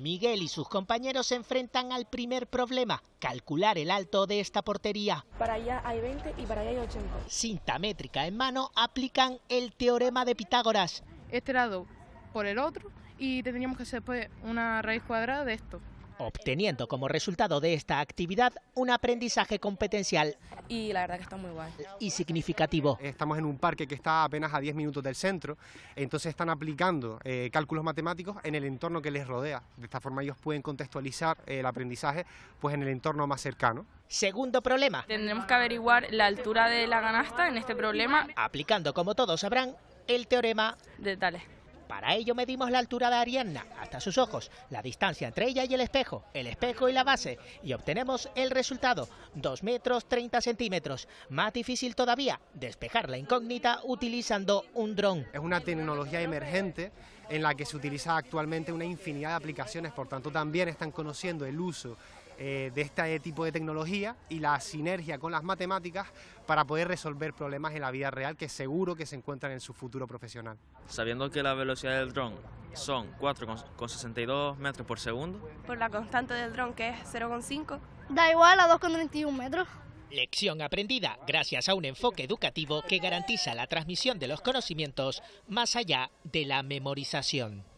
Miguel y sus compañeros se enfrentan al primer problema, calcular el alto de esta portería. Para allá hay 20 y para allá hay 80. Cinta métrica en mano, aplican el teorema de Pitágoras. Este lado por el otro y tendríamos que hacer pues una raíz cuadrada de esto obteniendo como resultado de esta actividad un aprendizaje competencial. Y la verdad que está muy guay. Y significativo. Estamos en un parque que está apenas a 10 minutos del centro, entonces están aplicando eh, cálculos matemáticos en el entorno que les rodea. De esta forma ellos pueden contextualizar el aprendizaje pues en el entorno más cercano. Segundo problema. Tendremos que averiguar la altura de la ganasta en este problema. Aplicando, como todos sabrán, el teorema de Tales. Para ello medimos la altura de Ariadna hasta sus ojos, la distancia entre ella y el espejo, el espejo y la base, y obtenemos el resultado, 2 metros 30 centímetros. Más difícil todavía, despejar la incógnita utilizando un dron. Es una tecnología emergente en la que se utiliza actualmente una infinidad de aplicaciones, por tanto también están conociendo el uso eh, de este tipo de tecnología y la sinergia con las matemáticas para poder resolver problemas en la vida real que seguro que se encuentran en su futuro profesional. Sabiendo que la velocidad del dron son 4,62 metros por segundo. Por la constante del dron que es 0,5. Da igual a 2,31 metros. Lección aprendida gracias a un enfoque educativo que garantiza la transmisión de los conocimientos más allá de la memorización.